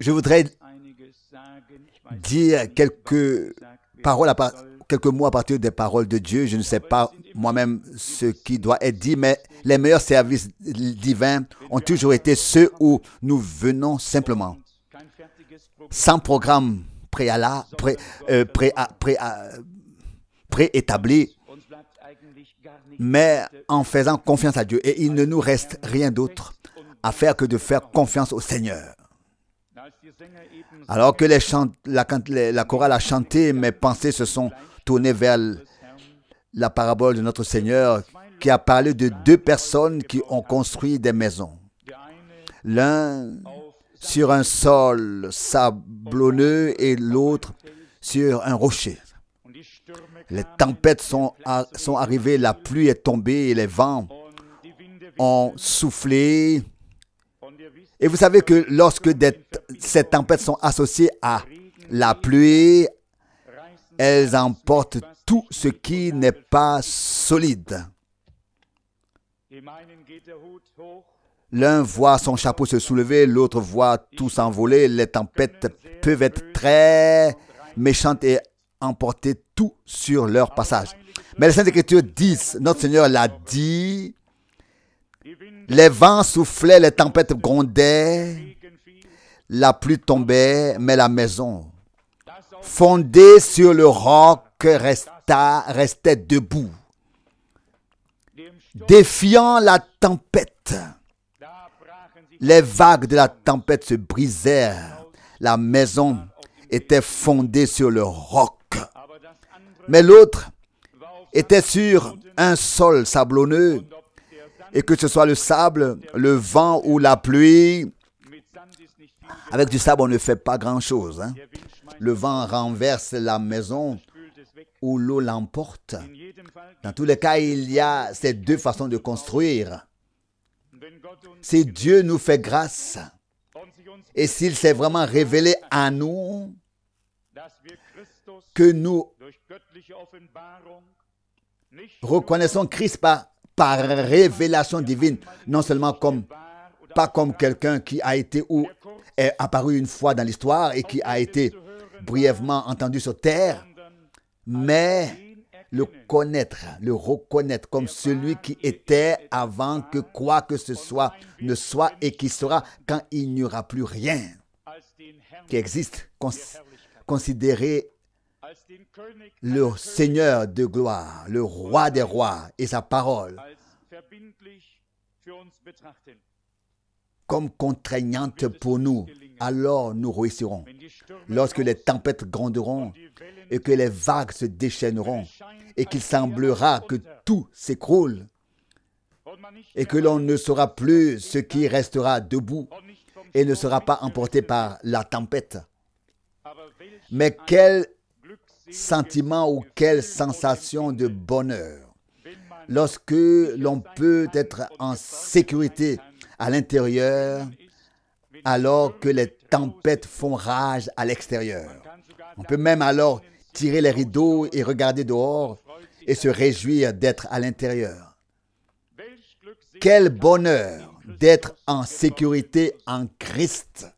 je voudrais dire quelques paroles quelques mots à partir des paroles de Dieu. Je ne sais pas moi-même ce qui doit être dit, mais les meilleurs services divins ont toujours été ceux où nous venons simplement, sans programme euh, préétabli, pré, mais en faisant confiance à Dieu. Et il ne nous reste rien d'autre à faire que de faire confiance au Seigneur. Alors que la, chorale a chanté, mes pensées se sont tournées vers la parabole de notre Seigneur qui a parlé de deux personnes qui ont construit des maisons. L'un sur un sol sablonneux et l'autre sur un rocher. Les tempêtes sont, sont arrivées, la pluie est tombée et les vents ont soufflé et vous savez que lorsque ces tempêtes sont associées à la pluie, elles emportent tout ce qui n'est pas solide. L'un voit son chapeau se soulever, l'autre voit tout s'envoler. Les tempêtes peuvent être très méchantes et emporter tout sur leur passage. Mais les Saintes Écritures disent, notre Seigneur l'a dit, les vents soufflaient, les tempêtes grondaient, la pluie tombait, mais la maison, fondée sur le roc, resta, restait debout, défiant la tempête. Les vagues de la tempête se brisèrent. La maison était fondée sur le roc. Mais l'autre était sur un sol sablonneux et que ce soit le sable, le vent ou la pluie, avec du sable, on ne fait pas grand-chose. Hein. Le vent renverse la maison ou l'eau l'emporte. Dans tous les cas, il y a ces deux façons de construire. Si Dieu nous fait grâce et s'il s'est vraiment révélé à nous que nous reconnaissons Christ par par révélation divine, non seulement comme, pas comme quelqu'un qui a été ou est apparu une fois dans l'histoire et qui a été brièvement entendu sur terre, mais le connaître, le reconnaître comme celui qui était avant que quoi que ce soit ne soit et qui sera quand il n'y aura plus rien qui existe, considéré le Seigneur de gloire, le roi des rois et sa parole comme contraignante pour nous, alors nous réussirons. Lorsque les tempêtes gronderont et que les vagues se déchaîneront et qu'il semblera que tout s'écroule et que l'on ne saura plus ce qui restera debout et ne sera pas emporté par la tempête. Mais quelle sentiment ou quelle sensation de bonheur lorsque l'on peut être en sécurité à l'intérieur alors que les tempêtes font rage à l'extérieur. On peut même alors tirer les rideaux et regarder dehors et se réjouir d'être à l'intérieur. Quel bonheur d'être en sécurité en Christ,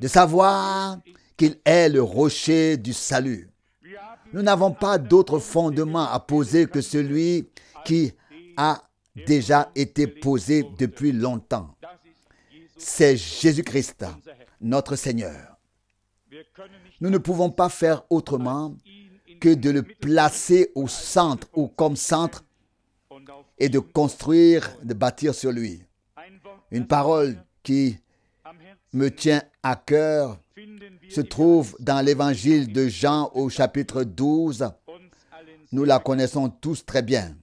de savoir qu'il est le rocher du salut, nous n'avons pas d'autre fondement à poser que celui qui a déjà été posé depuis longtemps. C'est Jésus-Christ, notre Seigneur. Nous ne pouvons pas faire autrement que de le placer au centre ou comme centre et de construire, de bâtir sur lui. Une parole qui me tient à cœur se trouve dans l'évangile de Jean au chapitre 12. Nous la connaissons tous très bien.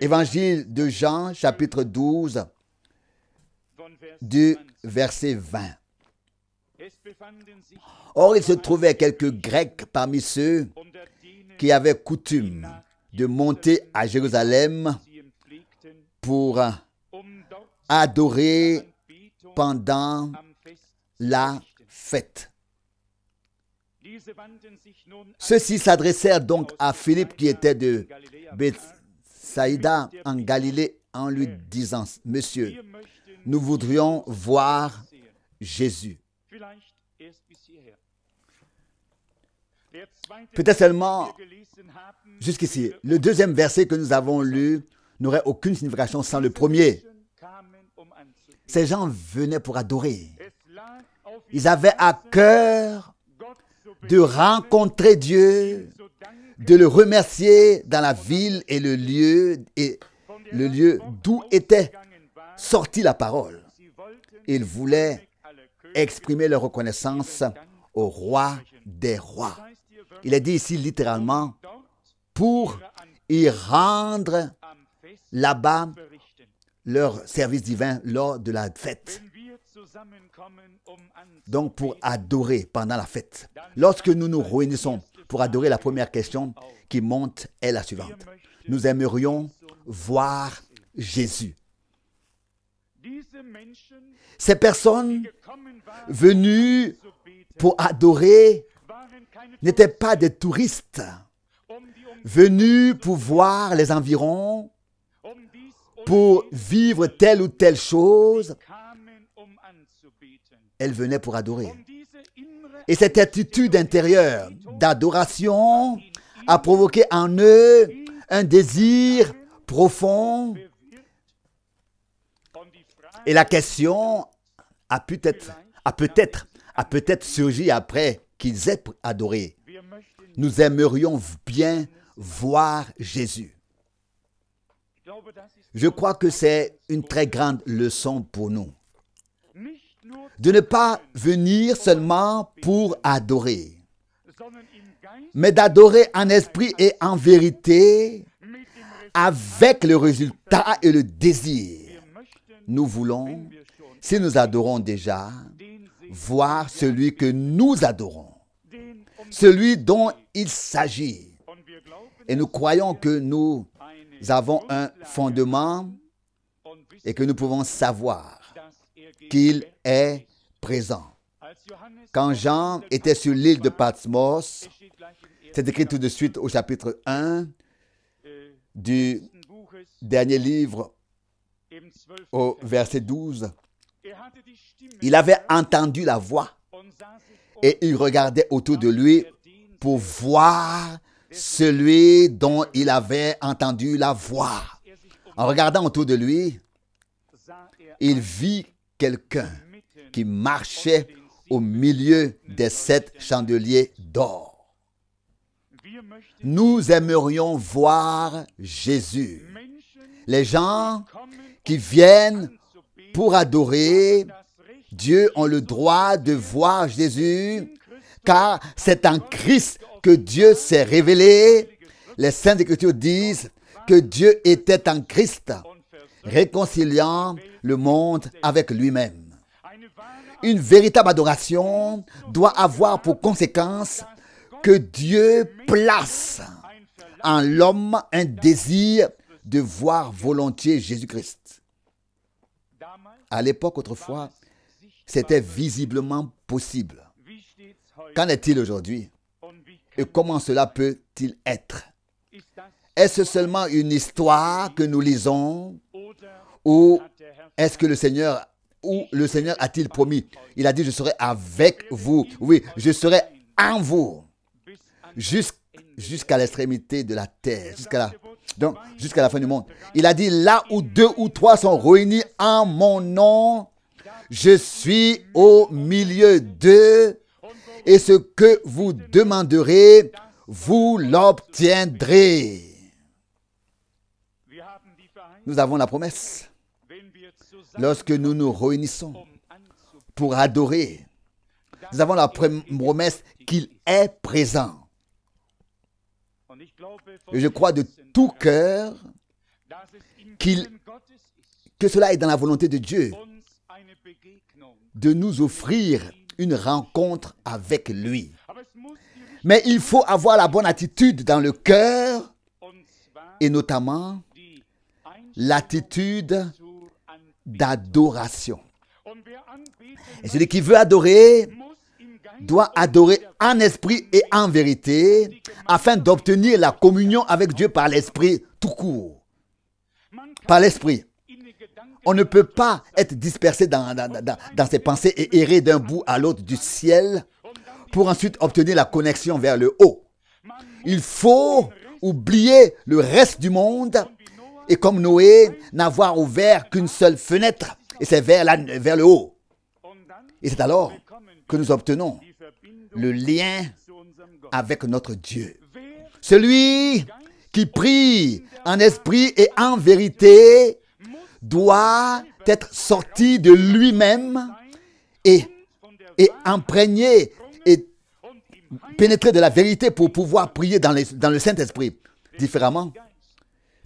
Évangile de Jean, chapitre 12, du verset 20. Or, il se trouvait quelques Grecs parmi ceux qui avaient coutume de monter à Jérusalem pour adorer pendant la fête. Ceux-ci s'adressèrent donc à Philippe qui était de Bethsaïda en Galilée en lui disant, Monsieur, nous voudrions voir Jésus. Peut-être seulement jusqu'ici. Le deuxième verset que nous avons lu n'aurait aucune signification sans le premier. Um Ces gens venaient pour adorer. Ils avaient à cœur de rencontrer Dieu, de le remercier dans la ville et le lieu et le lieu d'où était sortie la parole. Ils voulaient exprimer leur reconnaissance au roi des rois. Il est dit ici littéralement pour y rendre là-bas leur service divin lors de la fête. Donc pour adorer pendant la fête. Lorsque nous nous réunissons pour adorer, la première question qui monte est la suivante. Nous aimerions voir Jésus. Ces personnes venues pour adorer n'étaient pas des touristes venus pour voir les environs, pour vivre telle ou telle chose, elle venait pour adorer. Et cette attitude intérieure d'adoration a provoqué en eux un désir profond. Et la question a peut-être a peut-être a peut-être surgi après qu'ils aient adoré. Nous aimerions bien voir Jésus. Je crois que c'est une très grande leçon pour nous de ne pas venir seulement pour adorer, mais d'adorer en esprit et en vérité avec le résultat et le désir. Nous voulons, si nous adorons déjà, voir celui que nous adorons, celui dont il s'agit. Et nous croyons que nous avons un fondement et que nous pouvons savoir qu'il est présent. Quand Jean était sur l'île de Patmos, c'est écrit tout de suite au chapitre 1 du dernier livre au verset 12. Il avait entendu la voix et il regardait autour de lui pour voir celui dont il avait entendu la voix. En regardant autour de lui, il vit quelqu'un qui marchait au milieu des sept chandeliers d'or. Nous aimerions voir Jésus. Les gens qui viennent pour adorer Dieu ont le droit de voir Jésus, car c'est en Christ que Dieu s'est révélé. Les saintes écritures disent que Dieu était en Christ réconciliant le monde avec lui-même. Une véritable adoration doit avoir pour conséquence que Dieu place en l'homme un désir de voir volontiers Jésus-Christ. À l'époque autrefois, c'était visiblement possible. Qu'en est-il aujourd'hui Et comment cela peut-il être Est-ce seulement une histoire que nous lisons ou est-ce que le Seigneur, ou le Seigneur a-t-il promis Il a dit, je serai avec vous. Oui, je serai en vous. Jusqu'à l'extrémité de la terre. Jusqu'à là, donc, jusqu'à la fin du monde. Il a dit, là où deux ou trois sont réunis en mon nom, je suis au milieu d'eux. Et ce que vous demanderez, vous l'obtiendrez. Nous avons la promesse lorsque nous nous réunissons pour adorer, nous avons la promesse qu'il est présent. Et je crois de tout cœur que cela est dans la volonté de Dieu de nous offrir une rencontre avec lui. Mais il faut avoir la bonne attitude dans le cœur et notamment l'attitude d'adoration. Et celui qui veut adorer doit adorer en esprit et en vérité afin d'obtenir la communion avec Dieu par l'esprit tout court. Par l'esprit. On ne peut pas être dispersé dans, dans, dans ses pensées et errer d'un bout à l'autre du ciel pour ensuite obtenir la connexion vers le haut. Il faut oublier le reste du monde et comme Noé, n'avoir ouvert qu'une seule fenêtre, et c'est vers, vers le haut. Et c'est alors que nous obtenons le lien avec notre Dieu. Celui qui prie en esprit et en vérité doit être sorti de lui-même et, et imprégné et pénétré de la vérité pour pouvoir prier dans, dans le Saint-Esprit. Différemment,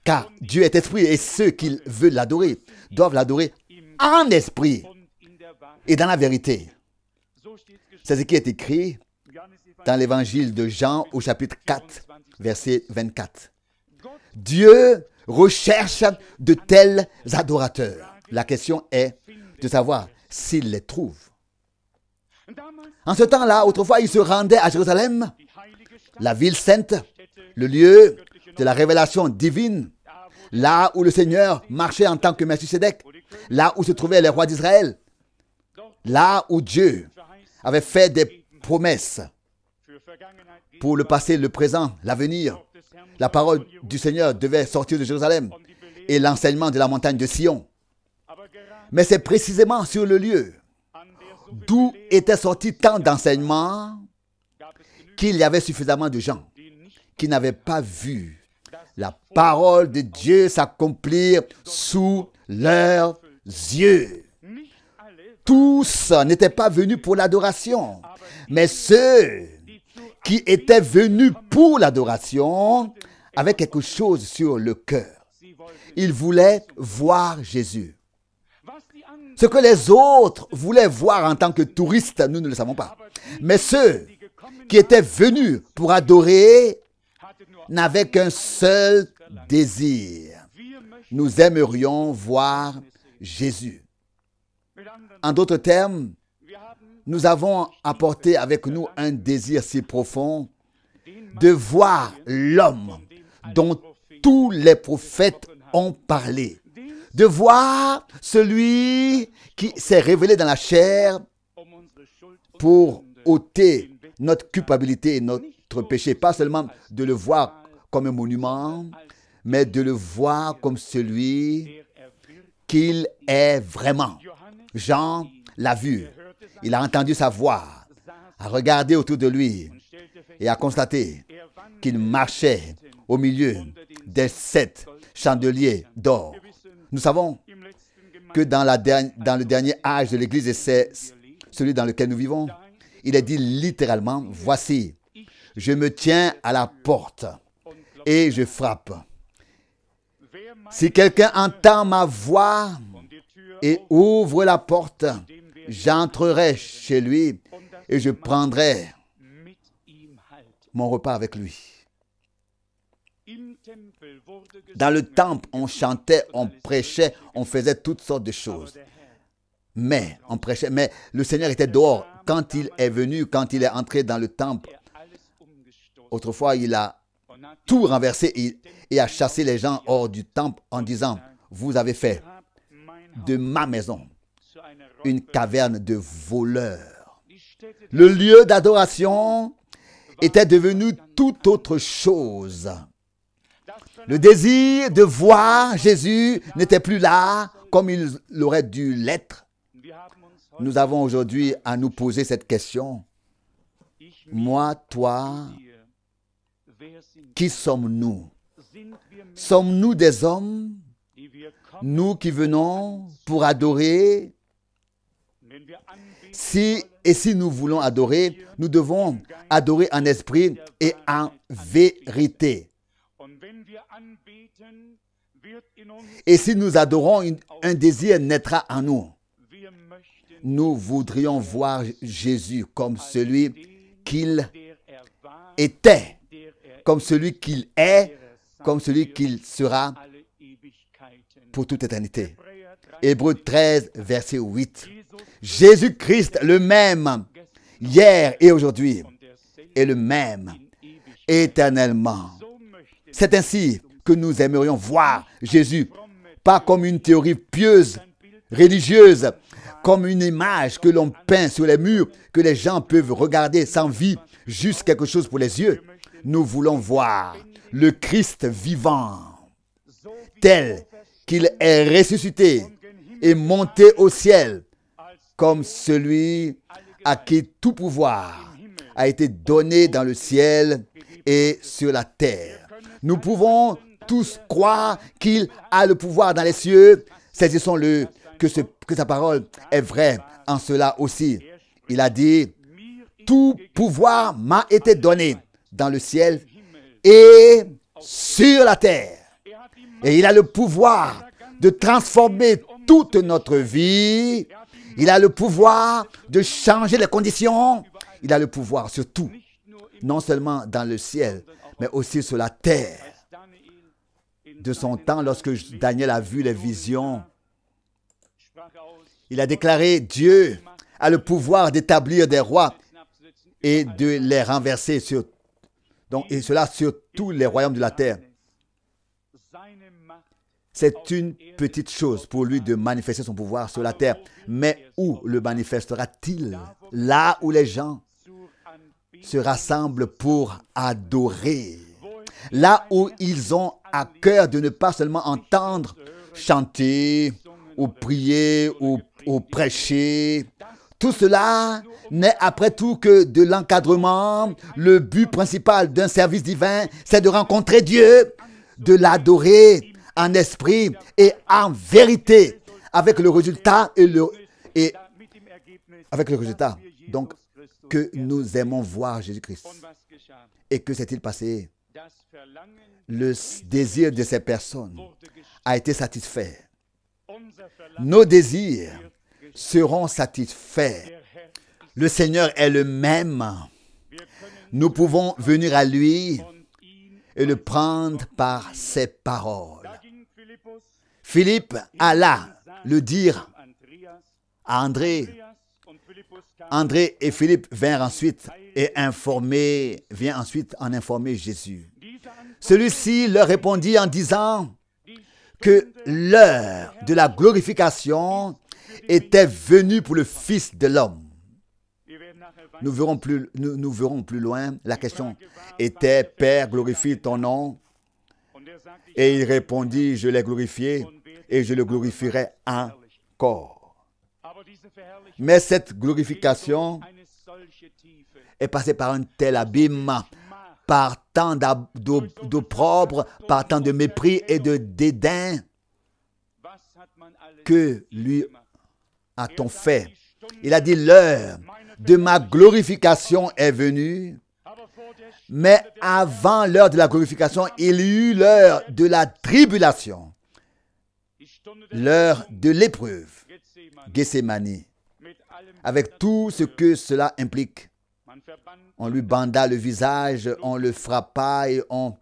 car Dieu est esprit et ceux qui veulent l'adorer doivent l'adorer en esprit et dans la vérité. C'est ce qui est écrit dans l'évangile de Jean au chapitre 4, verset 24. Dieu recherche de tels adorateurs. La question est de savoir s'il les trouve. En ce temps-là, autrefois, il se rendait à Jérusalem, la ville sainte, le lieu de la révélation divine, là où le Seigneur marchait en tant que Messie Messie-Sédec, là où se trouvaient les rois d'Israël, là où Dieu avait fait des promesses pour le passé, le présent, l'avenir. La parole du Seigneur devait sortir de Jérusalem et l'enseignement de la montagne de Sion. Mais c'est précisément sur le lieu d'où étaient sortis tant d'enseignements qu'il y avait suffisamment de gens qui n'avaient pas vu la parole de Dieu s'accomplir sous leurs yeux. Tous n'étaient pas venus pour l'adoration, mais ceux qui étaient venus pour l'adoration avaient quelque chose sur le cœur. Ils voulaient voir Jésus. Ce que les autres voulaient voir en tant que touristes, nous ne le savons pas. Mais ceux qui étaient venus pour adorer n'avait qu'un seul désir. Nous aimerions voir Jésus. En d'autres termes, nous avons apporté avec nous un désir si profond de voir l'homme dont tous les prophètes ont parlé, de voir celui qui s'est révélé dans la chair pour ôter notre culpabilité et notre péché, pas seulement de le voir comme un monument, mais de le voir comme celui qu'il est vraiment. Jean l'a vu, il a entendu sa voix, a regardé autour de lui et a constaté qu'il marchait au milieu des sept chandeliers d'or. Nous savons que dans, le dernier âge de l'Église, et c'est celui dans lequel nous vivons, il a dit littéralement, voici, je me tiens à la porte et je frappe. Si quelqu'un entend ma voix et ouvre la porte, j'entrerai chez lui et je prendrai mon repas avec lui. Dans le temple, on chantait, on prêchait, on faisait toutes sortes de choses. Mais, on prêchait, mais le Seigneur était dehors. Quand il est venu, quand il est entré dans le temple, autrefois, il a tout renversé et, a chassé les gens hors du temple en disant, vous avez fait de ma maison une caverne de voleurs. Le lieu d'adoration était devenu tout autre chose. Le désir de voir Jésus n'était plus là comme il l'aurait dû l'être. Nous avons aujourd'hui à nous poser cette question. Moi, toi, qui sommes-nous Sommes-nous des hommes Nous qui venons pour adorer si, et si nous voulons adorer, nous devons adorer en esprit et en vérité. Et si nous adorons, un désir naîtra en nous. Nous voudrions voir Jésus comme celui qu'il était comme celui qu'il est, comme celui qu'il sera pour toute éternité. Hébreu 13, verset 8. Jésus-Christ, le même, hier et aujourd'hui, est le même éternellement. C'est ainsi que nous aimerions voir Jésus, pas comme une théorie pieuse, religieuse, comme une image que l'on peint sur les murs, que les gens peuvent regarder sans vie, juste quelque chose pour les yeux. Nous voulons voir le Christ vivant, tel qu'il est ressuscité et monté au ciel, comme celui à qui tout pouvoir a été donné dans le ciel et sur la terre. Nous pouvons tous croire qu'il a le pouvoir dans les cieux. Saisissons-le que, sa parole est vraie en cela aussi. Il a dit, tout pouvoir m'a été donné dans le ciel et sur la terre. Et il a le pouvoir de transformer toute notre vie. Il a le pouvoir de changer les conditions. Il a le pouvoir sur tout, non seulement dans le ciel, mais aussi sur la terre. De son temps, lorsque Daniel a vu les visions il a déclaré Dieu a le pouvoir d'établir des rois et de les renverser sur donc et cela sur tous les royaumes de la terre. C'est une petite chose pour lui de manifester son pouvoir sur la terre, mais où le manifestera-t-il Là où les gens se rassemblent pour adorer. Là où ils ont à cœur de ne pas seulement entendre chanter ou prier ou ou prêcher. Tout cela n'est après tout que de l'encadrement. Le but principal d'un service divin, c'est de rencontrer Dieu, de l'adorer en esprit et en vérité, avec le résultat et le et avec le résultat. Donc que nous aimons voir Jésus-Christ. Et que s'est-il passé Le désir de ces personnes a été satisfait. Nos désirs seront satisfaits. Le Seigneur est le même. Nous pouvons venir à lui et le prendre par ses paroles. Philippe alla le dire à André. André et Philippe vinrent ensuite et informer, vient ensuite en informer Jésus. Celui-ci leur répondit en disant que l'heure de la glorification était venu pour le Fils de l'homme. Nous verrons, plus, nous, nous verrons plus loin. La question était, Père, glorifie ton nom. Et il répondit, je l'ai glorifié et je le glorifierai encore. Mais cette glorification est passée par un tel abîme, par tant d'opprobre, par tant de mépris et de dédain, que lui à ton fait Il a dit, l'heure de ma glorification est venue, mais avant l'heure de la glorification, il y eut l'heure de la tribulation, l'heure de l'épreuve, Gethsemane, avec tout ce que cela implique. On lui banda le visage, on le frappa et on,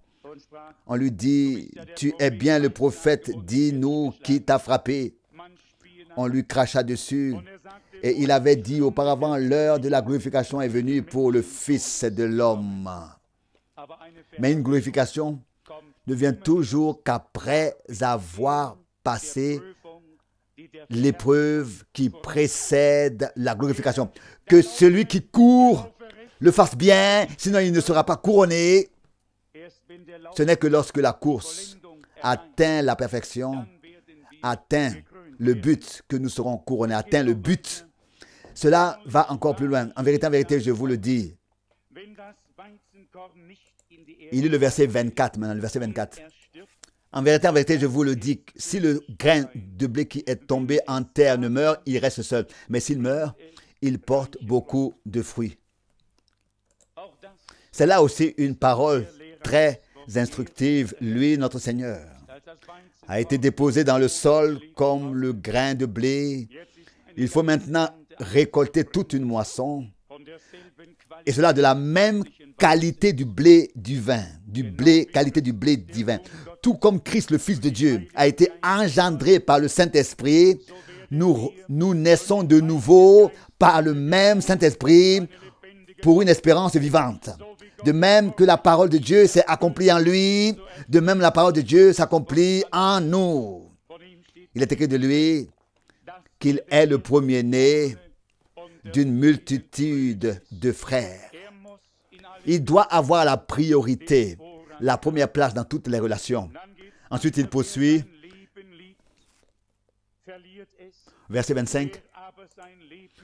on lui dit, tu es bien le prophète, dis-nous qui t'a frappé on lui cracha dessus. Et il avait dit auparavant, l'heure de la glorification est venue pour le Fils de l'homme. Mais une glorification ne vient toujours qu'après avoir passé l'épreuve qui précède la glorification. Que celui qui court le fasse bien, sinon il ne sera pas couronné. Ce n'est que lorsque la course atteint la perfection, atteint le but que nous serons couronnés, atteint le but. Cela va encore plus loin. En vérité, en vérité, je vous le dis. Il est le verset 24 maintenant, le verset 24. En vérité, en vérité, je vous le dis, si le grain de blé qui est tombé en terre ne meurt, il reste seul. Mais s'il meurt, il porte beaucoup de fruits. C'est là aussi une parole très instructive, lui, notre Seigneur a été déposé dans le sol comme le grain de blé. Il faut maintenant récolter toute une moisson. Et cela de la même qualité du blé du vin, du blé, qualité du blé divin. Tout comme Christ, le Fils de Dieu, a été engendré par le Saint-Esprit, nous, nous naissons de nouveau par le même Saint-Esprit pour une espérance vivante. De même que la parole de Dieu s'est accomplie en lui, de même la parole de Dieu s'accomplit en nous. Il est écrit de lui qu'il est le premier-né d'une multitude de frères. Il doit avoir la priorité, la première place dans toutes les relations. Ensuite, il poursuit, verset 25,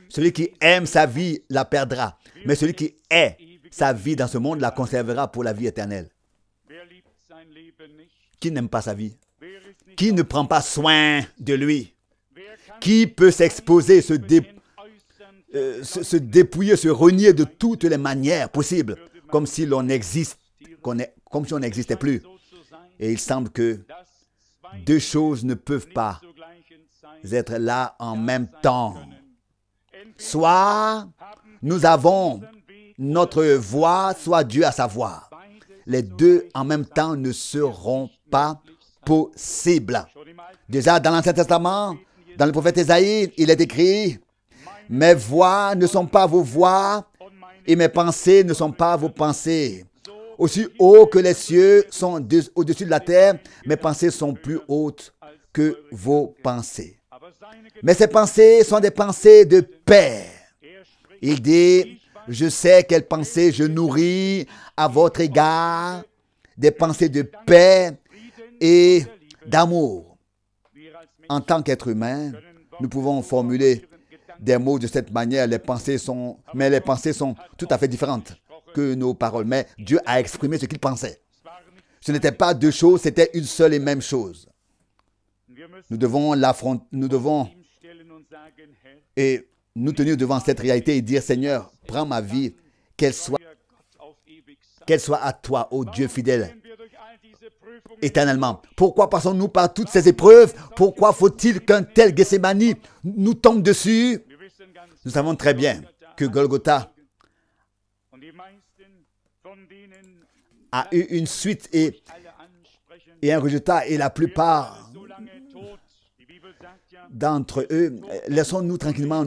celui qui aime sa vie la perdra, mais celui qui est sa vie dans ce monde la conservera pour la vie éternelle. Qui n'aime pas sa vie Qui ne prend pas soin de lui Qui peut s'exposer, se, euh, se, dépouiller, se renier de toutes les manières possibles, comme si l'on comme si on n'existait plus Et il semble que deux choses ne peuvent pas être là en même temps. Soit nous avons notre voix soit due à sa voix. Les deux en même temps ne seront pas possibles. Déjà dans l'Ancien Testament, dans le prophète Ésaïe, il est écrit, Mes voix ne sont pas vos voix et mes pensées ne sont pas vos pensées. Aussi haut que les cieux sont au-dessus de la terre, mes pensées sont plus hautes que vos pensées. Mais ces pensées sont des pensées de paix. Il dit, je sais quelles pensées je nourris à votre égard, des pensées de paix et d'amour. En tant qu'être humain, nous pouvons formuler des mots de cette manière, mais les pensées sont tout à fait différentes que nos paroles. Mais Dieu a exprimé ce qu'il pensait. Ce n'était pas deux choses, c'était une seule et même chose. Nous devons l'affronter, nous devons et nous tenir devant cette réalité et dire, Seigneur, prends ma vie, qu'elle soit, qu'elle soit à toi, ô Dieu fidèle, éternellement. Pourquoi passons-nous par toutes ces épreuves Pourquoi faut-il qu'un tel Gethsemane nous tombe dessus Nous savons très bien que Golgotha a eu une suite et, et un résultat, et la plupart d'entre eux, laissons-nous tranquillement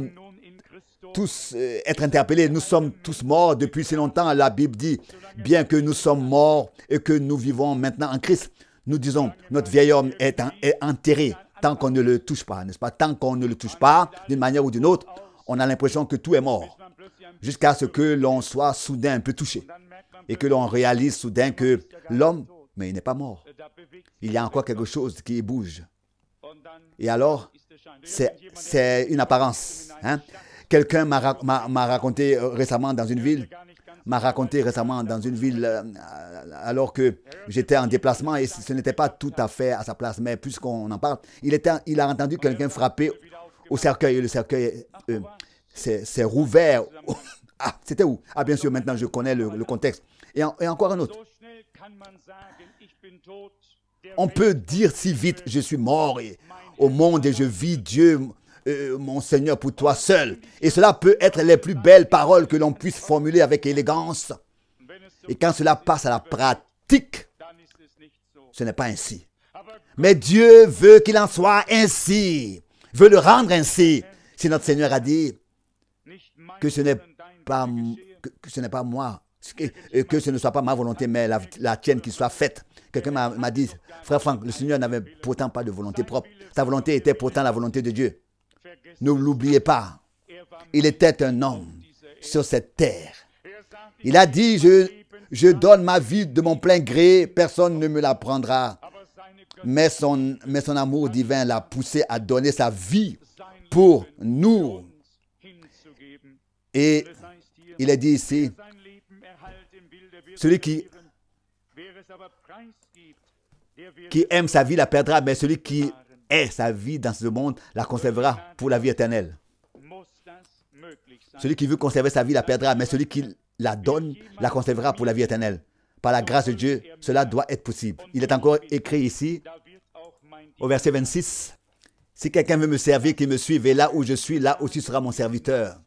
tous euh, être interpellés. Nous sommes tous morts depuis si longtemps. La Bible dit, bien que nous sommes morts et que nous vivons maintenant en Christ, nous disons, notre vieil homme est, enterré tant qu'on ne le touche pas, n'est-ce pas Tant qu'on ne le touche pas, d'une manière ou d'une autre, on a l'impression que tout est mort, jusqu'à ce que l'on soit soudain un peu touché et que l'on réalise soudain que l'homme, mais il n'est pas mort. Il y a encore quelque chose qui bouge. Et alors, c'est une apparence. Hein? Quelqu'un m'a raconté euh, récemment dans une ville, m'a raconté récemment dans une ville euh, euh, alors que j'étais en déplacement et ce n'était pas tout à fait à sa place, mais puisqu'on en parle, il, a entendu quelqu'un frapper au cercueil et le cercueil s'est rouvert. Ah, c'était où Ah, bien sûr, maintenant je connais le, contexte. Et, encore un autre. On peut dire si vite, je suis mort au monde et je vis Dieu, euh, mon Seigneur, pour toi seul. Et cela peut être les plus belles paroles que l'on puisse formuler avec élégance. Et quand cela passe à la pratique, ce n'est pas ainsi. Mais Dieu veut qu'il en soit ainsi, veut le rendre ainsi. Si notre Seigneur a dit que ce n'est pas, que ce n'est pas moi, euh, que, ce ne soit pas ma volonté, mais la, tienne qui soit faite. Quelqu'un m'a dit, frère Franck, le Seigneur n'avait pourtant pas de volonté propre. Sa volonté était pourtant la volonté de Dieu. Ne l'oubliez pas. Il était un homme sur cette terre. Il a dit, je, je donne ma vie de mon plein gré, personne ne me la prendra. Mais son, mais son amour divin l'a poussé à donner sa vie pour nous. Et il a dit ici, celui qui aime sa vie la perdra, mais celui qui et sa vie dans ce monde la conservera pour la vie éternelle. Celui qui veut conserver sa vie la perdra, mais celui qui la donne la conservera pour la vie éternelle. Par la grâce de Dieu, cela doit être possible. Il est encore écrit ici, au verset 26, Si quelqu'un veut me servir, qu'il me suive, et là où je suis, là aussi sera mon serviteur.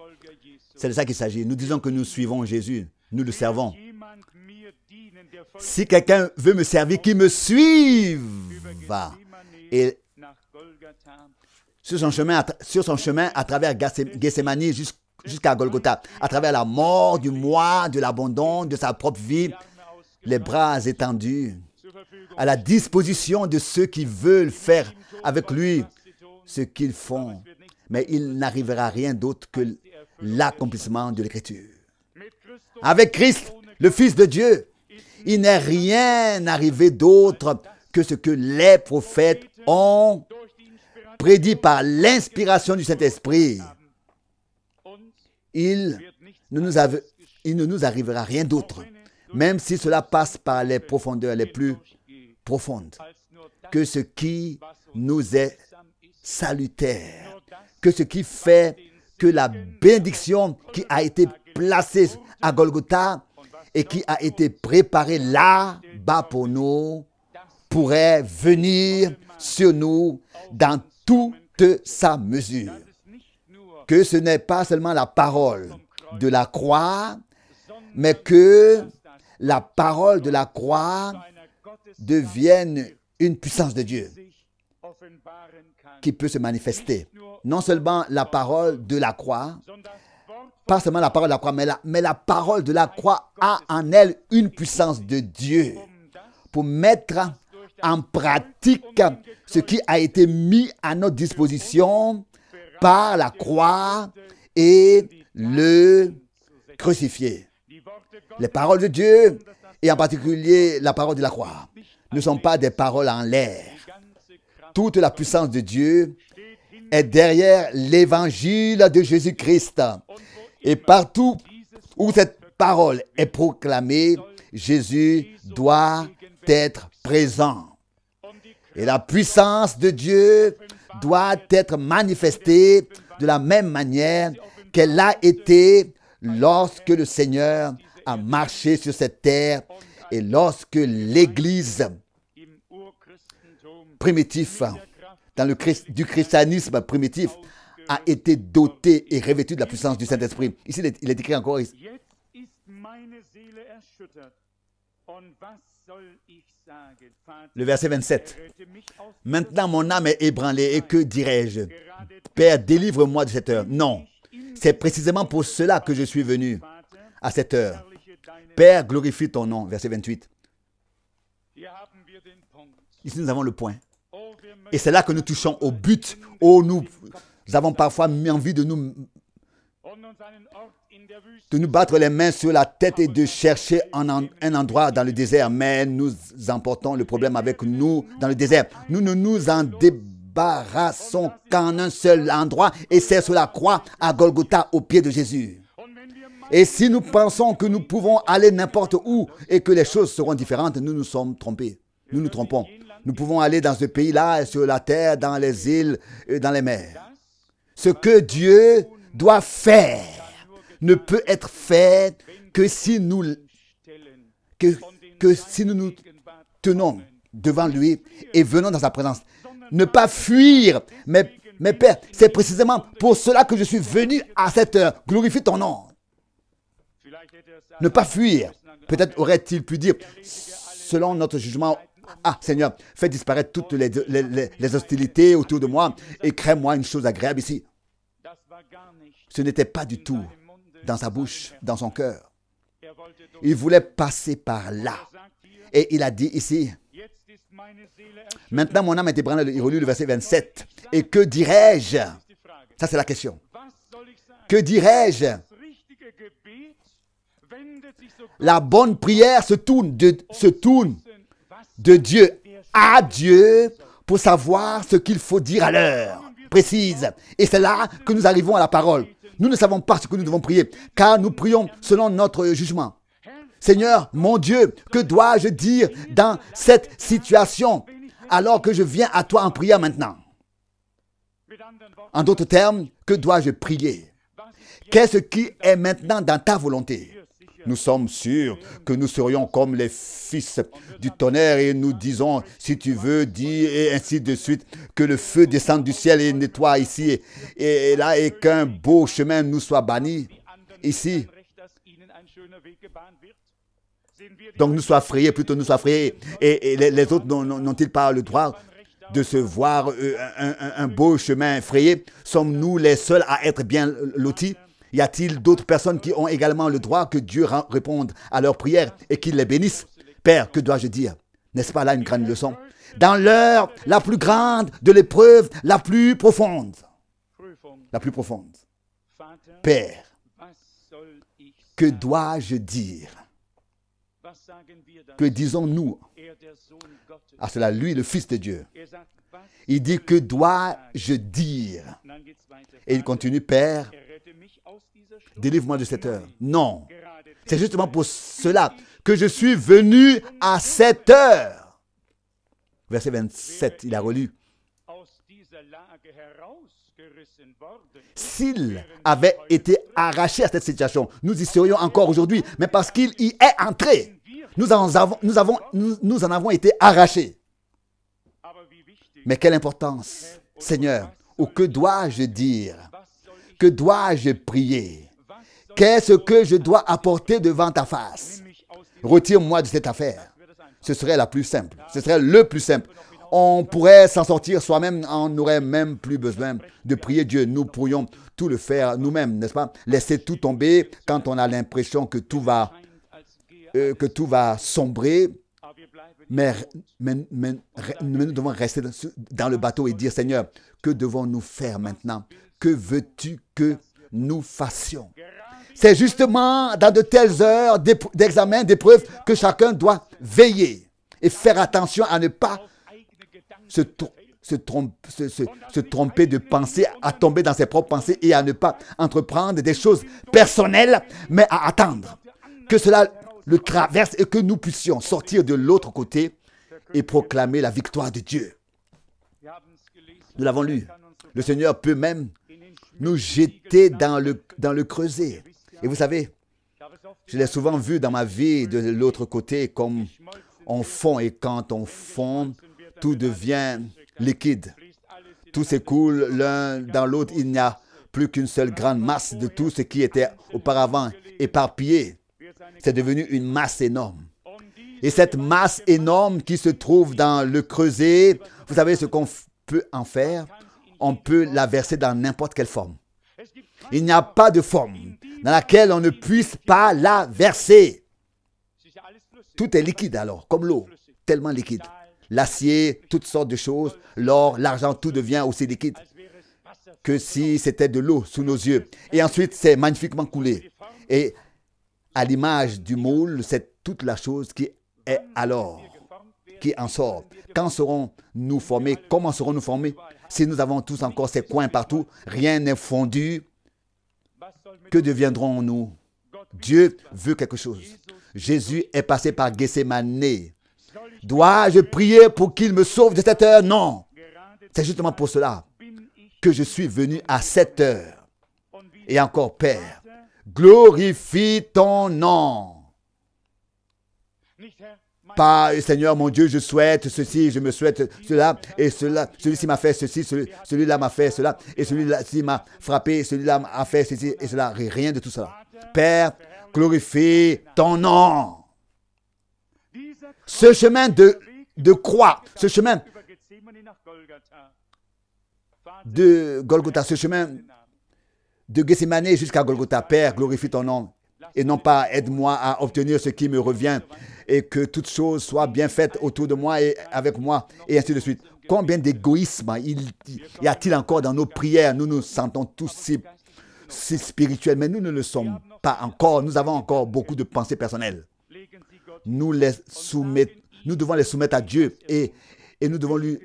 C'est de ça qu'il s'agit. Nous disons que nous suivons Jésus, nous le servons. Si quelqu'un veut me servir, qu'il me suive. Et sur son chemin, sur son chemin à travers Gethsemane jusqu'à Golgotha, à travers la mort du moi, de l'abandon, de sa propre vie, les bras étendus, à la disposition de ceux qui veulent faire avec lui ce qu'ils font. Mais il n'arrivera rien d'autre que l'accomplissement de l'Écriture. Avec Christ, le Fils de Dieu, il n'est rien arrivé d'autre que ce que les prophètes ont prédit par l'inspiration du Saint-Esprit, il, ne nous arrivera rien d'autre, même si cela passe par les profondeurs les plus profondes, que ce qui nous est salutaire, que ce qui fait que la bénédiction qui a été placée à Golgotha et qui a été préparée là-bas pour nous pourrait venir sur nous dans toute sa mesure. Que ce n'est pas seulement la parole de la croix, mais que la parole de la croix devienne une puissance de Dieu qui peut se manifester. Non seulement la parole de la croix, pas seulement la parole de la croix, mais la, mais la parole de la croix a en elle une puissance de Dieu pour mettre en pratique ce qui a été mis à notre disposition par la croix et le crucifié. Les paroles de Dieu, et en particulier la parole de la croix, ne sont pas des paroles en l'air. Toute la puissance de Dieu est derrière l'évangile de Jésus-Christ. Et partout où cette parole est proclamée, Jésus doit être présent. Et la puissance de Dieu doit être manifestée de la même manière qu'elle a été lorsque le Seigneur a marché sur cette terre et lorsque l'Église primitive, dans le du christianisme primitif, a été dotée et revêtue de la puissance du Saint-Esprit. Ici, il est écrit encore. Le verset 27. Maintenant mon âme est ébranlée et que dirais-je Père, délivre-moi de cette heure. Non, c'est précisément pour cela que je suis venu à cette heure. Père, glorifie ton nom. Verset 28. Ici, nous avons le point. Et c'est là que nous touchons au but, où nous, nous avons parfois envie de nous de nous battre les mains sur la tête et de chercher un, endroit dans le désert, mais nous emportons le problème avec nous dans le désert. Nous ne nous en débarrassons qu'en un seul endroit, et c'est sur la croix à Golgotha au pied de Jésus. Et si nous pensons que nous pouvons aller n'importe où et que les choses seront différentes, nous nous sommes trompés. Nous nous trompons. Nous pouvons aller dans ce pays-là, sur la terre, dans les îles, et dans les mers. Ce que Dieu doit faire ne peut être fait que si nous, nous tenons devant lui et venons dans sa présence. Ne pas fuir, mais, mais Père, c'est précisément pour cela que je suis venu à cette heure. Glorifie ton nom. Ne pas fuir. Peut-être aurait-il pu dire, selon notre jugement, ah Seigneur, fais disparaître toutes les, les, les hostilités autour de moi et crée-moi une chose agréable ici. Ce n'était pas du tout dans sa bouche, dans son cœur. Il voulait passer par là. Et il a dit ici, maintenant mon âme est ébranlée, il relit le verset 27. Et que dirais-je Ça c'est la question. Que dirais-je La bonne prière se tourne, de, se tourne de Dieu à Dieu pour savoir ce qu'il faut dire à l'heure précise. Et c'est là que nous arrivons à la parole. Nous ne savons pas ce que nous devons prier, car nous prions selon notre jugement. Seigneur, mon Dieu, que dois-je dire dans cette situation alors que je viens à toi en prière maintenant En d'autres termes, que dois-je prier Qu'est-ce qui est maintenant dans ta volonté nous sommes sûrs que nous serions comme les fils du tonnerre et nous disons, si tu veux, dis et ainsi de suite, que le feu descende du ciel et nettoie ici et, là et qu'un beau chemin nous soit banni ici. Donc nous soyons frayés, plutôt nous soyons frayés. Et, les, autres n'ont-ils pas le droit de se voir euh, un, beau chemin frayé Sommes-nous les seuls à être bien lotis y a-t-il d'autres personnes qui ont également le droit que Dieu réponde à leurs prières et qu'il les bénisse Père, que dois-je dire N'est-ce pas là une grande leçon Dans l'heure la plus grande de l'épreuve, la plus profonde. La plus profonde. Père, que dois-je dire Que disons-nous à cela, lui, le Fils de Dieu Il dit, que dois-je dire Et il continue, Père, Délivre-moi de cette heure. Non. C'est justement pour cela que je suis venu à cette heure. Verset 27, il a relu. S'il avait été arraché à cette situation, nous y serions encore aujourd'hui. Mais parce qu'il y est entré, nous en avons, nous, avons, nous en avons été arrachés. Mais quelle importance, Seigneur, ou que dois-je dire que dois-je prier Qu'est-ce que je dois apporter devant ta face Retire-moi de cette affaire. Ce serait la plus simple. Ce serait le plus simple. On pourrait s'en sortir soi-même. On n'aurait même plus besoin de prier Dieu. Nous pourrions tout le faire nous-mêmes, n'est-ce pas Laisser tout tomber quand on a l'impression que tout va, euh, que tout va sombrer. mais, nous devons rester dans le bateau et dire, Seigneur, que devons-nous faire maintenant que veux-tu que nous fassions C'est justement dans de telles heures d'examen, d'épreuve, que chacun doit veiller et faire attention à ne pas se, se, tromper de pensée, à tomber dans ses propres pensées et à ne pas entreprendre des choses personnelles, mais à attendre que cela le traverse et que nous puissions sortir de l'autre côté et proclamer la victoire de Dieu. Nous l'avons lu. Le Seigneur peut même nous jeter dans le, dans le creuset. Et vous savez, je l'ai souvent vu dans ma vie de l'autre côté, comme on fond et quand on fond, tout devient liquide. Tout s'écoule l'un dans l'autre. Il n'y a plus qu'une seule grande masse de tout ce qui était auparavant éparpillé. C'est devenu une masse énorme. Et cette masse énorme qui se trouve dans le creuset, vous savez ce qu'on peut en faire on peut la verser dans n'importe quelle forme. Il n'y a pas de forme dans laquelle on ne puisse pas la verser. Tout est liquide alors, comme l'eau, tellement liquide. L'acier, toutes sortes de choses, l'or, l'argent, tout devient aussi liquide que si c'était de l'eau sous nos yeux. Et ensuite, c'est magnifiquement coulé. Et à l'image du moule, c'est toute la chose qui est alors, qui en sort. Quand serons-nous formés Comment serons-nous formés si nous avons tous encore ces coins partout, rien n'est fondu, que deviendrons-nous Dieu veut quelque chose. Jésus est passé par Gethsemane. Dois-je prier pour qu'il me sauve de cette heure Non. C'est justement pour cela que je suis venu à cette heure. Et encore, Père, glorifie ton nom pas, Seigneur mon Dieu, je souhaite ceci, je me souhaite cela, et cela, celui-ci m'a fait ceci, celui-là m'a fait cela, et celui-ci m'a frappé, celui-là m'a fait ceci, et cela, rien de tout cela. Père, glorifie ton nom. Ce chemin de, de croix, ce chemin de Golgotha, ce chemin de Gethsemane jusqu'à Golgotha, Père, glorifie ton nom et non pas aide-moi à obtenir ce qui me revient, et que toutes choses soient bien faites autour de moi et avec moi, et ainsi de suite. Combien d'égoïsme y a-t-il encore dans nos prières Nous nous sentons tous si, si spirituels, mais nous ne le sommes pas encore. Nous avons encore beaucoup de pensées personnelles. Nous les nous devons les soumettre à Dieu et, et nous devons lui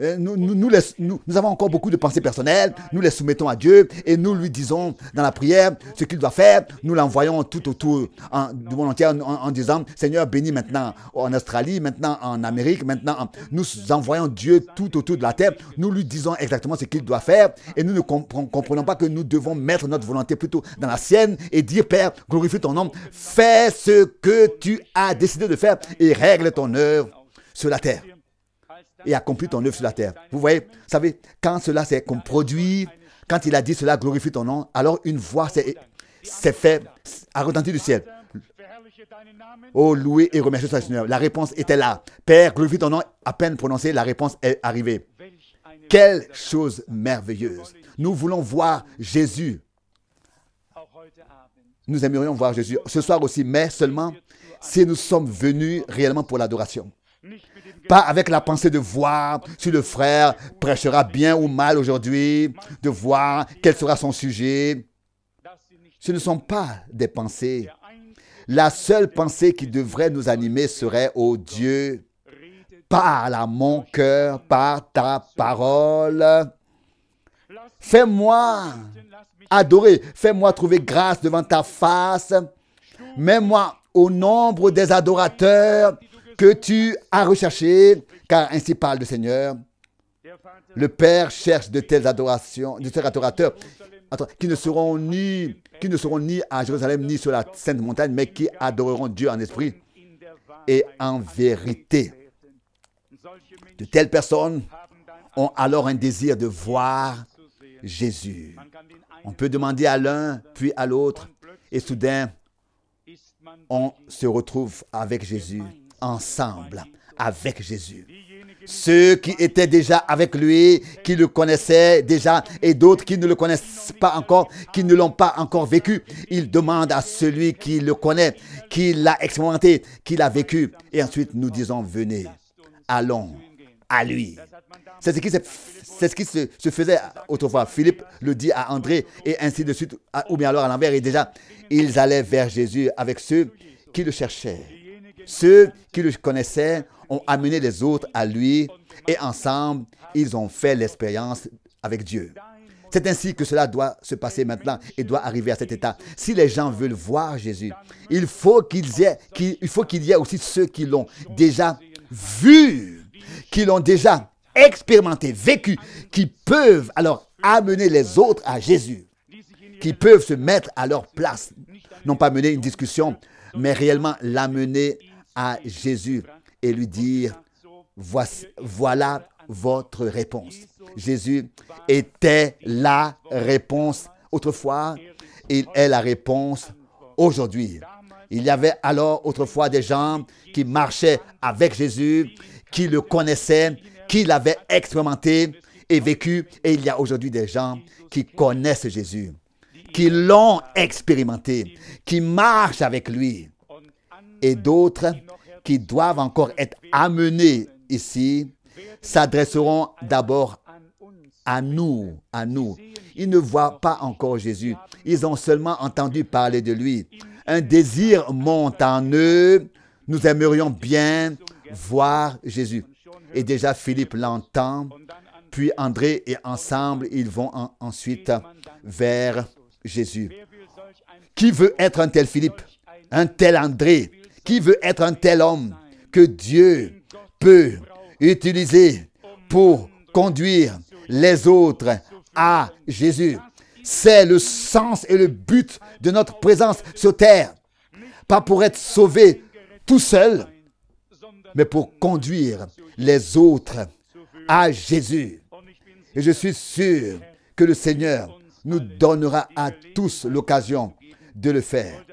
euh, nous, nous, avons encore beaucoup de pensées personnelles, nous les soumettons à Dieu et nous lui disons dans la prière ce qu'il doit faire. Nous l'envoyons tout autour en, du monde entier en, disant Seigneur, bénis maintenant en Australie, maintenant en Amérique, maintenant. Nous envoyons Dieu tout autour de la terre. Nous lui disons exactement ce qu'il doit faire et nous ne comprenons pas que nous devons mettre notre volonté plutôt dans la sienne et dire Père, glorifie ton nom, fais ce que tu as décidé de faire et règle ton œuvre sur la terre et accompli ton œuvre sur la terre. Vous voyez, vous savez, quand cela s'est produit, quand il a dit cela glorifie ton nom, alors une voix s'est fait, a retenti du ciel. Oh, louer et remercier le Seigneur. La réponse était là. Père, glorifie ton nom. À peine prononcé, la réponse est arrivée. Quelle chose merveilleuse. Nous voulons voir Jésus. Nous aimerions voir Jésus ce soir aussi, mais seulement si nous sommes venus réellement pour l'adoration. Pas avec la pensée de voir si le frère prêchera bien ou mal aujourd'hui, de voir quel sera son sujet. Ce ne sont pas des pensées. La seule pensée qui devrait nous animer serait, ô oh Dieu, parle à mon cœur par ta parole. Fais-moi adorer, fais-moi trouver grâce devant ta face. Mets-moi au nombre des adorateurs que tu as recherché, car ainsi parle le Seigneur. Le Père cherche de telles adorations, de tels adorateurs, qui ne seront ni, qui ne seront ni à Jérusalem ni sur la Sainte Montagne, mais qui adoreront Dieu en esprit et en vérité. De telles personnes ont alors un désir de voir Jésus. On peut demander à l'un, puis à l'autre, et soudain, on se retrouve avec Jésus ensemble avec Jésus. Ceux qui étaient déjà avec lui, qui le connaissaient déjà, et d'autres qui ne le connaissent pas encore, qui ne l'ont pas encore vécu, ils demandent à celui qui le connaît, qui l'a expérimenté, qui l'a vécu. Et ensuite, nous disons, venez, allons à lui. C'est ce qui, se, se, faisait autrefois. Philippe le dit à André et ainsi de suite, ou bien alors à l'envers. Et déjà, ils allaient vers Jésus avec ceux qui le cherchaient. Ceux qui le connaissaient ont amené les autres à lui et ensemble, ils ont fait l'expérience avec Dieu. C'est ainsi que cela doit se passer maintenant et doit arriver à cet état. Si les gens veulent voir Jésus, il faut qu'il y, y ait, aussi ceux qui l'ont déjà vu, qui l'ont déjà expérimenté, vécu, qui peuvent alors amener les autres à Jésus, qui peuvent se mettre à leur place, non pas mener une discussion, mais réellement l'amener à Jésus et lui dire, voici, voilà votre réponse. Jésus était la réponse autrefois, il est la réponse aujourd'hui. Il y avait alors autrefois des gens qui marchaient avec Jésus, qui le connaissaient, qui l'avaient expérimenté et vécu. Et il y a aujourd'hui des gens qui connaissent Jésus, qui l'ont expérimenté, qui marchent avec lui et d'autres qui doivent encore être amenés ici s'adresseront d'abord à nous, à nous. Ils ne voient pas encore Jésus. Ils ont seulement entendu parler de lui. Un désir monte en eux. Nous aimerions bien voir Jésus. Et déjà Philippe l'entend, puis André et ensemble, ils vont ensuite vers Jésus. Qui veut être un tel Philippe, un tel André, qui veut être un tel homme que Dieu peut utiliser pour conduire les autres à Jésus C'est le sens et le but de notre présence sur terre. Pas pour être sauvé tout seul, mais pour conduire les autres à Jésus. Et je suis sûr que le Seigneur nous donnera à tous l'occasion de le faire.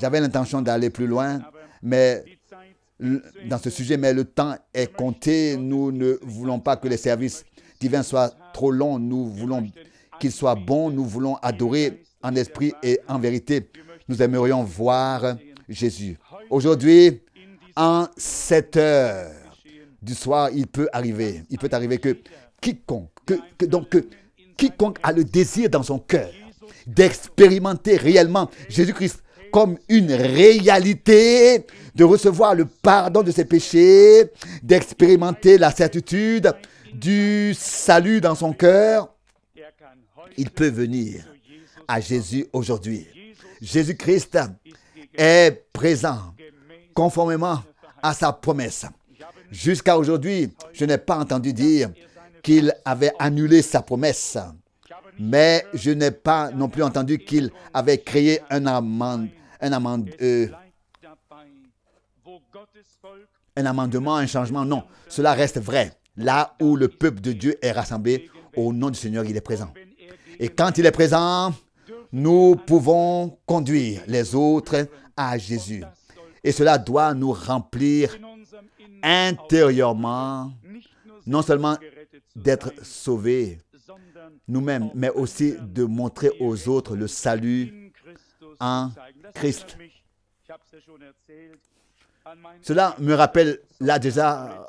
J'avais l'intention d'aller plus loin, mais dans ce sujet, mais le temps est compté. Nous ne voulons pas que les services divins soient trop longs. Nous voulons qu'ils soient bons. Nous voulons adorer en esprit et en vérité. Nous aimerions voir Jésus. Aujourd'hui, en 7 heures du soir, il peut arriver, il peut arriver que quiconque, donc quiconque a le désir dans son cœur d'expérimenter réellement Jésus-Christ comme une réalité de recevoir le pardon de ses péchés, d'expérimenter la certitude du salut dans son cœur, il peut venir à Jésus aujourd'hui. Jésus-Christ est présent conformément à sa promesse. Jusqu'à aujourd'hui, je n'ai pas entendu dire qu'il avait annulé sa promesse, mais je n'ai pas non plus entendu qu'il avait créé un amendement euh, un, amendement, un changement. Non, cela reste vrai. Là où le peuple de Dieu est rassemblé, au nom du Seigneur, il est présent. Et quand il est présent, nous pouvons conduire les autres à Jésus. Et cela doit nous remplir intérieurement, non seulement d'être sauvés nous-mêmes, mais aussi de montrer aux autres le salut en Christ. Cela me rappelle, là déjà,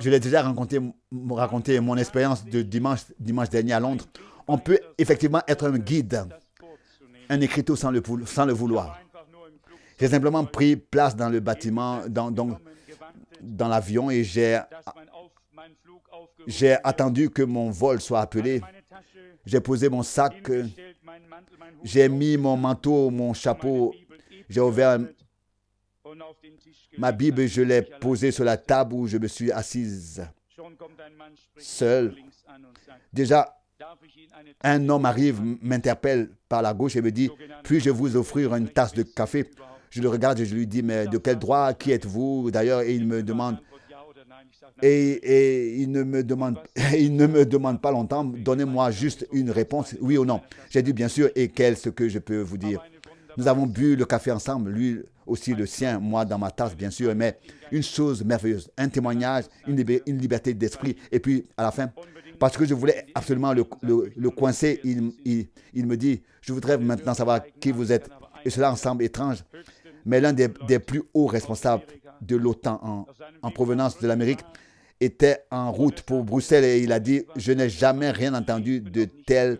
je l'ai déjà raconté, mon expérience de dimanche, dimanche dernier à Londres. On peut effectivement être un guide, un écriteau sans le, vouloir. J'ai simplement pris place dans le bâtiment, dans, l'avion et j'ai attendu que mon vol soit appelé. J'ai posé mon sac j'ai mis mon manteau, mon chapeau, j'ai ouvert ma Bible, je l'ai posée sur la table où je me suis assise Seul. Déjà, un homme arrive, m'interpelle par la gauche et me dit, puis-je vous offrir une tasse de café Je le regarde et je lui dis, mais de quel droit Qui êtes-vous D'ailleurs, il me demande, et, il, ne me demande, il ne me demande pas longtemps, donnez-moi juste une réponse, oui ou non. J'ai dit bien sûr, et quest ce que je peux vous dire. Nous avons bu le café ensemble, lui aussi le sien, moi dans ma tasse bien sûr, mais une chose merveilleuse, un témoignage, une, liberté d'esprit. Et puis à la fin, parce que je voulais absolument le, coincer, il, il, me dit, je voudrais maintenant savoir qui vous êtes. Et cela semble étrange. Mais l'un des, plus hauts responsables de l'OTAN en provenance de l'Amérique était en route pour Bruxelles et il a dit, je n'ai jamais rien entendu de tel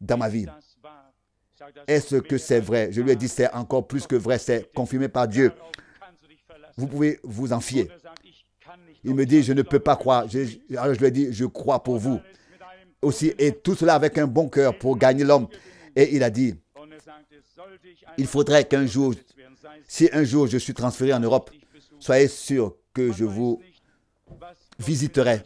dans ma vie. Est-ce que c'est vrai Je lui ai dit, c'est encore plus que vrai, c'est confirmé par Dieu. Vous pouvez vous en fier. Il me dit, je ne peux pas croire. alors je lui ai dit, je crois pour vous. Aussi, et tout cela avec un bon cœur pour gagner l'homme. Et il a dit, il faudrait qu'un jour, si un jour je suis transféré en Europe, soyez sûr que je vous visiterai,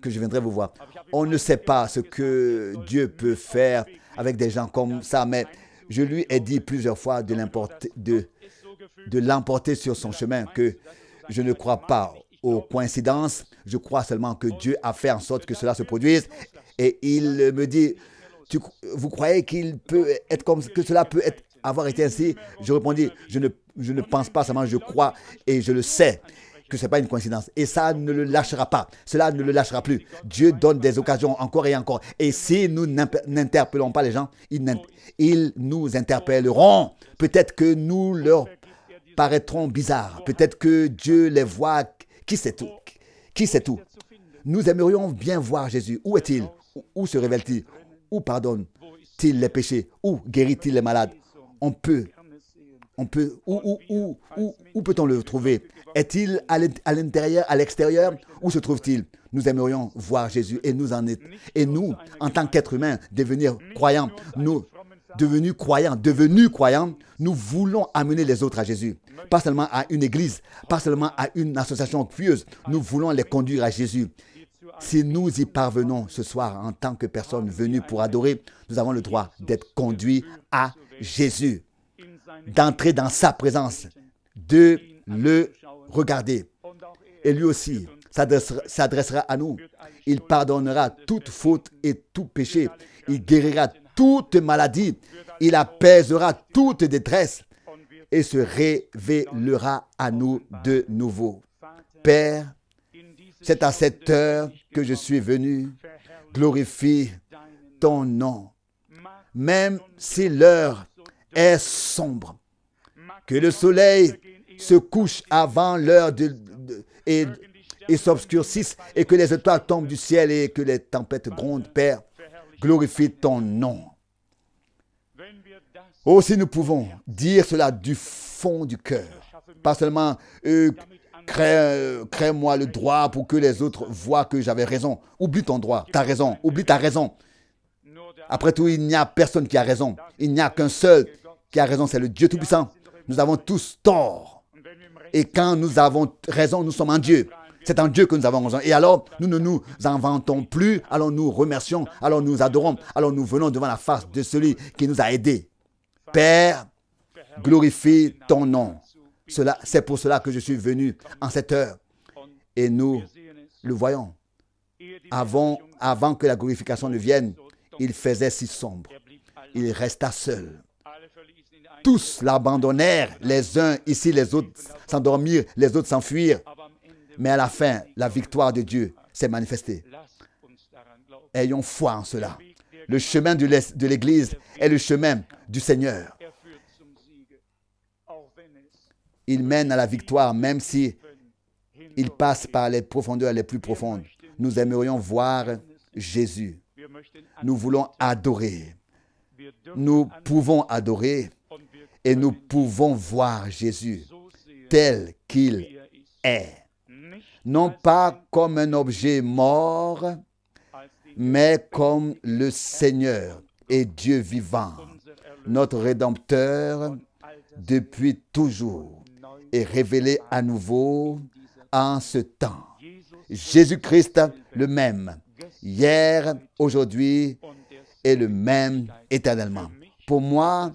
que je viendrai vous voir. On ne sait pas ce que Dieu peut faire avec des gens comme ça, mais je lui ai dit plusieurs fois de l'emporter sur son chemin, que je ne crois pas aux coïncidences, je crois seulement que Dieu a fait en sorte que cela se produise. Et il me dit, vous croyez qu'il peut être comme que cela peut être, avoir été ainsi Je répondis, je ne, je ne pense pas seulement, je crois et je le sais que ce n'est pas une coïncidence. Et ça ne le lâchera pas. Cela ne le lâchera plus. Dieu donne des occasions encore et encore. Et si nous n'interpellons pas les gens, ils, nous interpelleront. Peut-être que nous leur paraîtrons bizarres. Peut-être que Dieu les voit. Qui sait tout Qui sait tout Nous aimerions bien voir Jésus. Où est-il Où se révèle-t-il Où pardonne-t-il les péchés Où guérit-il les malades On peut on peut, où, où, où, où peut-on le trouver est-il à l'intérieur, à l'extérieur Où se trouve-t-il Nous aimerions voir Jésus et nous, en être. et nous en tant qu'êtres humains, devenir croyants. Nous, devenus croyants, devenus croyants, nous voulons amener les autres à Jésus. Pas seulement à une église, pas seulement à une association pieuse. Nous voulons les conduire à Jésus. Si nous y parvenons ce soir en tant que personnes venues pour adorer, nous avons le droit d'être conduits à Jésus, d'entrer dans sa présence, de le Regardez, et lui aussi s'adressera à nous. Il pardonnera toute faute et tout péché. Il guérira toute maladie. Il apaisera toute détresse et se révélera à nous de nouveau. Père, c'est à cette heure que je suis venu. Glorifie ton nom. Même si l'heure est sombre, que le soleil se couche avant l'heure et, et s'obscurcissent et que les étoiles tombent du ciel et que les tempêtes grondent, Père, glorifie ton nom. Aussi, nous pouvons dire cela du fond du cœur, pas seulement euh, euh, crée-moi le droit pour que les autres voient que j'avais raison. Oublie ton droit, ta raison, oublie ta raison. Après tout, il n'y a personne qui a raison. Il n'y a qu'un seul qui a raison, c'est le Dieu Tout-Puissant. Nous avons tous tort. Et quand nous avons raison, nous sommes en Dieu. C'est en Dieu que nous avons raison. Et alors, nous ne nous inventons plus, alors nous remercions, alors nous adorons, alors nous venons devant la face de celui qui nous a aidés. Père, glorifie ton nom. c'est pour cela que je suis venu en cette heure. Et nous le voyons. avant que la glorification ne vienne, il faisait si sombre. Il resta seul. Tous l'abandonnèrent, les uns ici, les autres s'endormirent, les autres s'enfuirent. Mais à la fin, la victoire de Dieu s'est manifestée. Ayons foi en cela. Le chemin de l'Église est le chemin du Seigneur. Il mène à la victoire, même si il passe par les profondeurs les plus profondes. Nous aimerions voir Jésus. Nous voulons adorer. Nous pouvons adorer et nous pouvons voir Jésus tel qu'il est. Non pas comme un objet mort, mais comme le Seigneur et Dieu vivant, notre Rédempteur depuis toujours et révélé à nouveau en ce temps. Jésus-Christ le même, hier, aujourd'hui, et le même éternellement. Pour moi,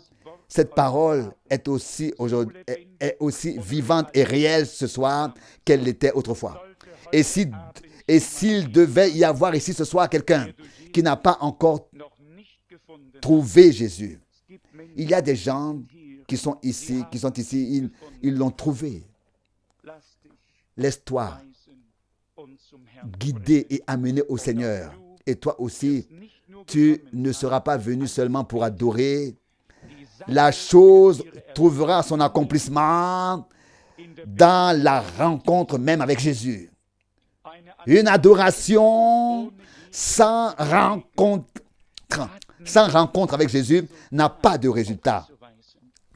cette parole est aussi, aujourd'hui, est aussi vivante et réelle ce soir qu'elle l'était autrefois. Et et s'il devait y avoir ici ce soir quelqu'un qui n'a pas encore trouvé Jésus, il y a des gens qui sont ici, qui sont ici, ils l'ont trouvé. Laisse-toi guider et amener au Seigneur. Et toi aussi, tu ne seras pas venu seulement pour adorer la chose trouvera son accomplissement dans la rencontre même avec Jésus. Une adoration sans rencontre, sans rencontre avec Jésus n'a pas de résultat.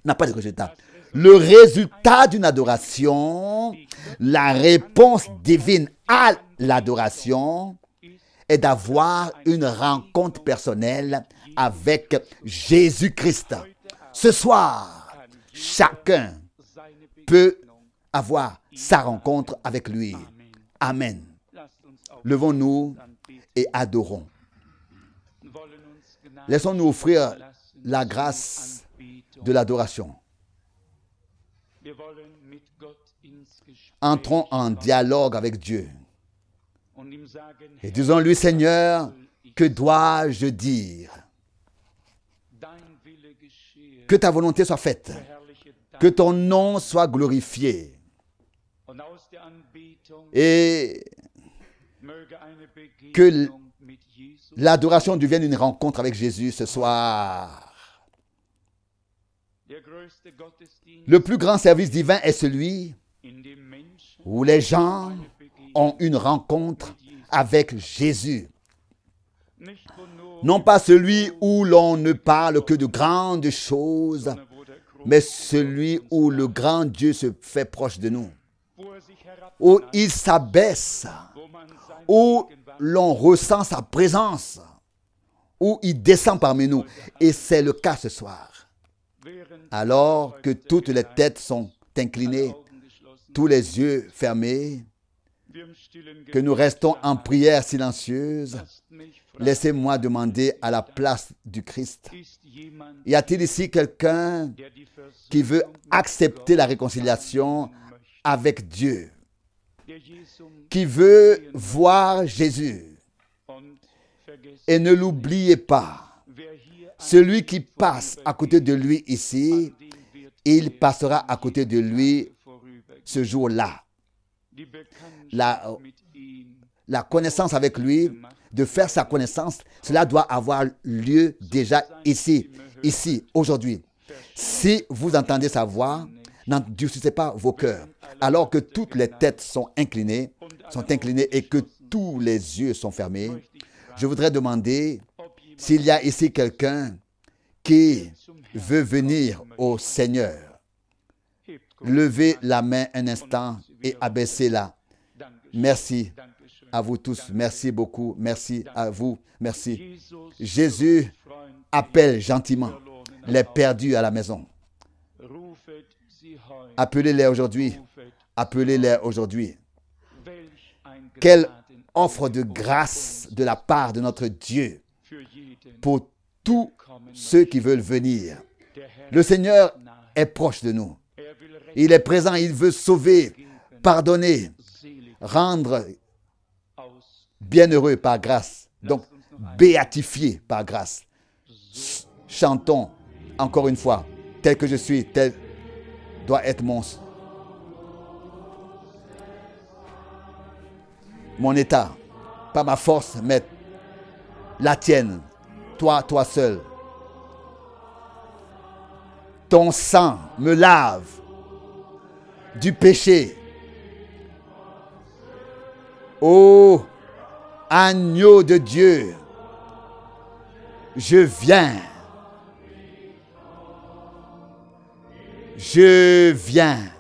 N'a pas de résultat. Le résultat d'une adoration, la réponse divine à l'adoration, est d'avoir une rencontre personnelle avec Jésus-Christ. Ce soir, chacun peut avoir sa rencontre avec lui. Amen. Levons-nous et adorons. Laissons-nous offrir la grâce de l'adoration. Entrons en dialogue avec Dieu et disons-lui, Seigneur, que dois-je dire que ta volonté soit faite. Que ton nom soit glorifié. Et que l'adoration devienne une rencontre avec Jésus ce soir. Le plus grand service divin est celui où les gens ont une rencontre avec Jésus non pas celui où l'on ne parle que de grandes choses, mais celui où le grand Dieu se fait proche de nous, où il s'abaisse, où l'on ressent sa présence, où il descend parmi nous. Et c'est le cas ce soir. Alors que toutes les têtes sont inclinées, tous les yeux fermés, que nous restons en prière silencieuse, Laissez-moi demander à la place du Christ. Y a-t-il ici quelqu'un qui veut accepter la réconciliation avec Dieu, qui veut voir Jésus et ne l'oubliez pas. Celui qui passe à côté de lui ici, il passera à côté de lui ce jour-là. La, la connaissance avec lui de faire sa connaissance, cela doit avoir lieu déjà ici, ici, aujourd'hui. Si vous entendez sa voix, n'endurcissez pas vos cœurs, alors que toutes les têtes sont inclinées, sont inclinées et que tous les yeux sont fermés. Je voudrais demander s'il y a ici quelqu'un qui veut venir au Seigneur. Levez la main un instant et abaissez-la. Merci à vous tous. Merci beaucoup. Merci à vous. Merci. Jésus appelle gentiment les perdus à la maison. Appelez-les aujourd'hui. Appelez-les aujourd'hui. Quelle offre de grâce de la part de notre Dieu pour tous ceux qui veulent venir. Le Seigneur est proche de nous. Er il est présent, il veut sauver, pardonner, rendre bienheureux par grâce, donc béatifié par grâce. Chantons encore une fois, tel que je suis, tel doit être mon, mon état, pas ma force, mais la tienne, toi, toi seul. Ton sang me lave du péché. Oh, Agneau de Dieu, je viens. Je viens.